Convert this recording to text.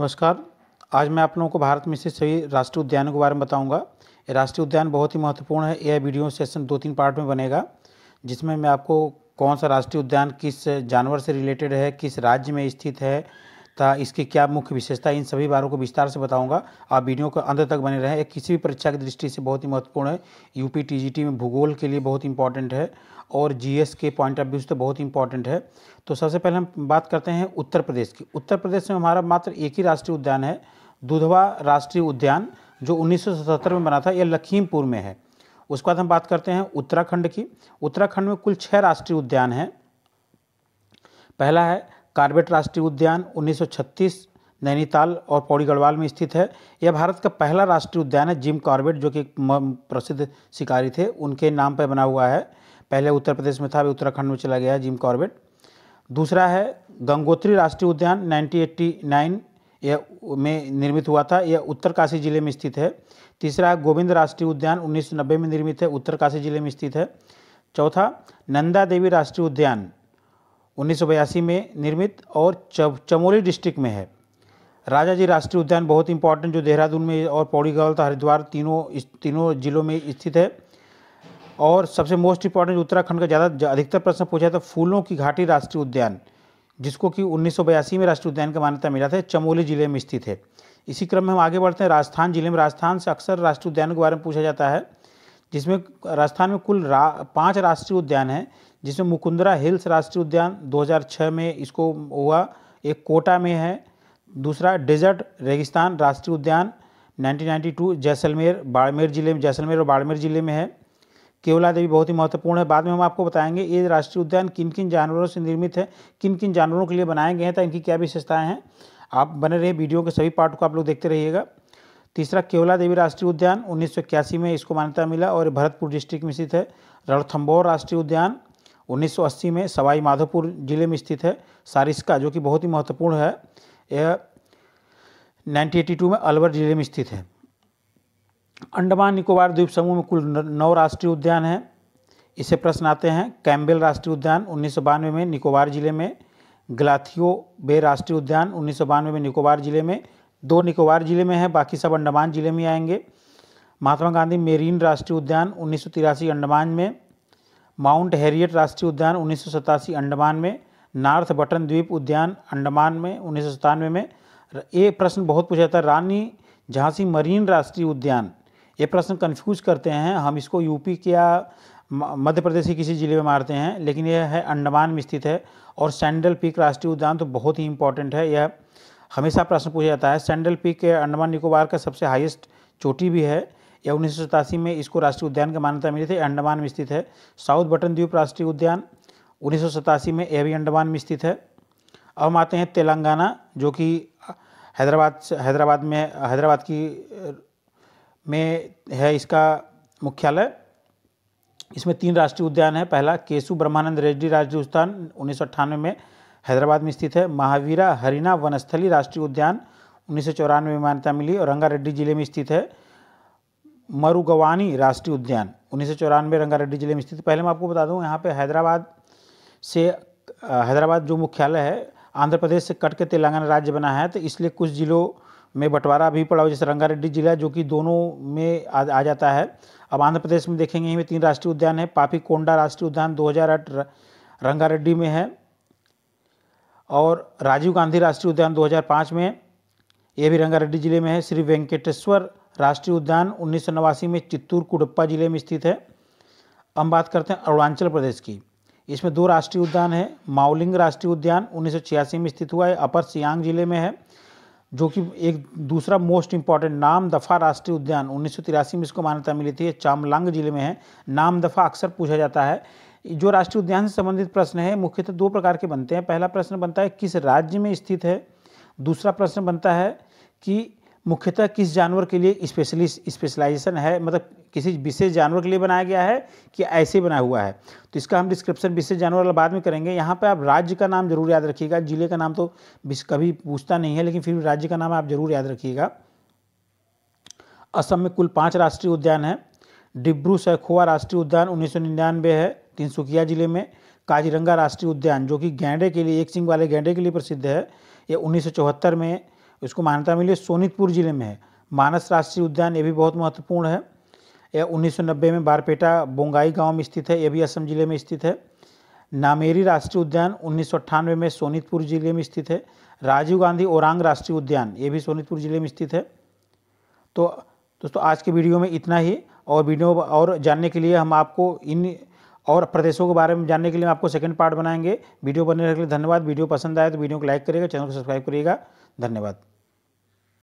नमस्कार आज मैं आप लोगों को भारत में स्थित सभी राष्ट्रीय उद्यानों के बारे में बताऊंगा ये राष्ट्रीय उद्यान बहुत ही महत्वपूर्ण है यह वीडियो सेशन दो तीन पार्ट में बनेगा जिसमें मैं आपको कौन सा राष्ट्रीय उद्यान किस जानवर से रिलेटेड है किस राज्य में स्थित है तथा इसकी क्या मुख्य विशेषता इन सभी बारों को विस्तार से बताऊंगा आप वीडियो को अंत तक बने रहें किसी भी परीक्षा की दृष्टि से बहुत ही महत्वपूर्ण है यूपी टीजीटी में भूगोल के लिए बहुत इंपॉर्टेंट है और जीएस के पॉइंट ऑफ व्यू से तो बहुत इंपॉर्टेंट है तो सबसे पहले हम बात करते हैं उत्तर प्रदेश की उत्तर प्रदेश में हमारा मात्र एक ही राष्ट्रीय उद्यान है दुधवा राष्ट्रीय उद्यान जो उन्नीस में बना था यह लखीमपुर में है उसके बाद हम बात करते हैं उत्तराखंड की उत्तराखंड में कुल छः राष्ट्रीय उद्यान हैं पहला है कार्बेट राष्ट्रीय उद्यान 1936 नैनीताल और पौड़ी गढ़वाल में स्थित है यह भारत का पहला राष्ट्रीय उद्यान है जिम कॉर्बेट जो कि प्रसिद्ध शिकारी थे उनके नाम पर बना हुआ है पहले उत्तर प्रदेश में था अभी उत्तराखंड में चला गया है जिम कॉर्बेट दूसरा है गंगोत्री राष्ट्रीय उद्यान 1989 यह में निर्मित हुआ था यह उत्तरकाशी जिले में स्थित है तीसरा गोविंद राष्ट्रीय उद्यान 1990 में निर्मित है उत्तरकाशी जिले में स्थित है चौथा नंदा देवी राष्ट्रीय उद्यान 1982 में निर्मित और चमोली डिस्ट्रिक्ट में है राजा जी राष्ट्रीय उद्यान बहुत इंपॉर्टेंट जो देहरादून में और पौड़ी गलता हरिद्वार तीनों तीनों जिलों में स्थित है और सबसे मोस्ट इंपॉर्टेंट उत्तराखंड का ज़्यादा अधिकतर प्रश्न पूछा था तो फूलों की घाटी राष्ट्रीय उद्यान जिसको कि उन्नीस में राष्ट्रीय उद्यान का मान्यता मिला था चमोली जिले में स्थित है इसी क्रम में हम आगे बढ़ते हैं राजस्थान जिले में राजस्थान से अक्सर राष्ट्रीय उद्यान के बारे में पूछा जाता है जिसमें राजस्थान में कुल रा, पाँच राष्ट्रीय उद्यान हैं जिसमें मुकुंदरा हिल्स राष्ट्रीय उद्यान 2006 में इसको हुआ एक कोटा में है दूसरा डेजर्ट रेगिस्तान राष्ट्रीय उद्यान 1992 जैसलमेर बाड़मेर जिले में जैसलमेर और बाड़मेर जिले में है केवला देवी बहुत ही महत्वपूर्ण है बाद में हम आपको बताएंगे ये राष्ट्रीय उद्यान किन किन जानवरों से निर्मित है किन किन जानवरों के लिए बनाए गए हैं तो इनकी क्या विशेषताएँ हैं आप बने रहे वीडियो के सभी पार्ट को आप लोग देखते रहिएगा तीसरा केवला देवी राष्ट्रीय उद्यान उन्नीस में इसको मान्यता मिला और भरतपुर डिस्ट्रिक्ट में स्थित है रणथम्बोर राष्ट्रीय उद्यान 1980 में सवाई माधोपुर जिले में स्थित है सारिस्का जो कि बहुत ही महत्वपूर्ण है यह 1982 में अलवर जिले में स्थित है अंडमान निकोबार द्वीप समूह में कुल नौ राष्ट्रीय उद्यान हैं इसे प्रश्न आते हैं कैम्बेल राष्ट्रीय उद्यान उन्नीस में निकोबार जिले में ग्लाथियो बे राष्ट्रीय उद्यान उन्नीस में निकोबार जिले में दो निकोबार जिले में है बाकी सब अंडमान जिले में आएंगे महात्मा गांधी मेरीन राष्ट्रीय उद्यान उन्नीस अंडमान में माउंट हैरियट राष्ट्रीय उद्यान उन्नीस अंडमान में नॉर्थ बटन द्वीप उद्यान अंडमान में उन्नीस में ये प्रश्न बहुत पूछा जाता है रानी झांसी मरीन राष्ट्रीय उद्यान ये प्रश्न कंफ्यूज करते हैं हम इसको यूपी के या मध्य प्रदेश के किसी ज़िले में मारते हैं लेकिन यह है अंडमान में स्थित है और सैंडल पीक राष्ट्रीय उद्यान तो बहुत ही इंपॉर्टेंट है यह हमेशा प्रश्न पूछा जाता है सैंडल पीक अंडमान निकोबार का सबसे हाईएस्ट चोटी भी है या उन्नीस में इसको राष्ट्रीय उद्यान की मान्यता मिली थी अंडमान में स्थित है साउथ बटन द्वीप राष्ट्रीय उद्यान उन्नीस में यह भी अंडमान में स्थित है अब हम आते हैं तेलंगाना जो कि हैदराबाद हैदराबाद में हैदराबाद की में है इसका मुख्यालय इसमें तीन राष्ट्रीय उद्यान है पहला केसु ब्रह्मानंद रेड्डी राष्ट्रीय उद्यान उन्नीस में हैदराबाद में स्थित है महावीरा हरिना वनस्थली राष्ट्रीय उद्यान उन्नीस में मान्यता मिली और रंगारेड्डी जिले में स्थित है मरुगवानी राष्ट्रीय उद्यान उन्नीस सौ चौरानवे रंगारेड्डी जिले में स्थित पहले मैं आपको बता दूं यहाँ पे हैदराबाद से हैदराबाद जो मुख्यालय है आंध्र प्रदेश से कट के तेलंगाना राज्य बना है तो इसलिए कुछ ज़िलों में बंटवारा भी पड़ा हो जैसे रंगारेड्डी जिला जो कि दोनों में आ, आ जाता है अब आंध्र प्रदेश में देखेंगे यहीं में तीन राष्ट्रीय उद्यान है पापी कोंडा राष्ट्रीय उद्यान 2008 रंगारेड्डी में है और राजीव गांधी राष्ट्रीय उद्यान 2005 में यह भी रंगारेड्डी जिले में है श्री वेंकटेश्वर राष्ट्रीय उद्यान उन्नीस में चित्तूर कुडप्पा जिले में स्थित है हम बात करते हैं अरुणाचल प्रदेश की इसमें दो राष्ट्रीय उद्यान है माउलिंग राष्ट्रीय उद्यान उन्नीस में स्थित हुआ है अपर सियांग जिले में है जो कि एक दूसरा मोस्ट इंपॉर्टेंट नाम दफ़ा राष्ट्रीय उद्यान उन्नीस में इसको मान्यता मिली थी चामलांग जिले में है नाम दफ़ा अक्सर पूछा जाता है जो राष्ट्रीय उद्यान से संबंधित प्रश्न है मुख्यतः दो प्रकार के बनते हैं पहला प्रश्न बनता है किस राज्य में स्थित है दूसरा प्रश्न बनता है कि मुख्यतः किस जानवर के लिए स्पेशली स्पेशलाइजेशन है मतलब किसी विशेष जानवर के लिए बनाया गया है कि ऐसे बना हुआ है तो इसका हम डिस्क्रिप्शन विशेष जानवर वाला बाद में करेंगे यहाँ पर आप राज्य का नाम जरूर याद रखिएगा जिले का नाम तो कभी पूछता नहीं है लेकिन फिर भी राज्य का नाम आप जरूर याद रखिएगा असम में कुल पाँच राष्ट्रीय उद्यान है डिब्रू सैखोआ राष्ट्रीय उद्यान उन्नीस है तिनसुकिया जिले में काजीरंगा राष्ट्रीय उद्यान जो कि गैंडे के लिए एक सिंह वाले गैंडे के लिए प्रसिद्ध है ये उन्नीस में इसको मान्यता मिली सोनितपुर जिले में है मानस राष्ट्रीय उद्यान ये भी बहुत महत्वपूर्ण है यह 1990 में बारपेटा बोंगाई गांव में स्थित है यह भी असम जिले में स्थित है नामेरी राष्ट्रीय उद्यान उन्नीस में सोनितपुर जिले में स्थित है राजीव गांधी औरंग राष्ट्रीय उद्यान ये भी सोनितपुर जिले में स्थित है तो दोस्तों आज के वीडियो में इतना ही और वीडियो और जानने के लिए हम आपको इन और प्रदेशों के बारे में जानने के लिए आपको सेकंड पार्ट बनाएंगे वीडियो बनने के लिए धन्यवाद वीडियो पसंद आए तो वीडियो को लाइक करिएगा चैनल को सब्सक्राइब करिएगा धन्यवाद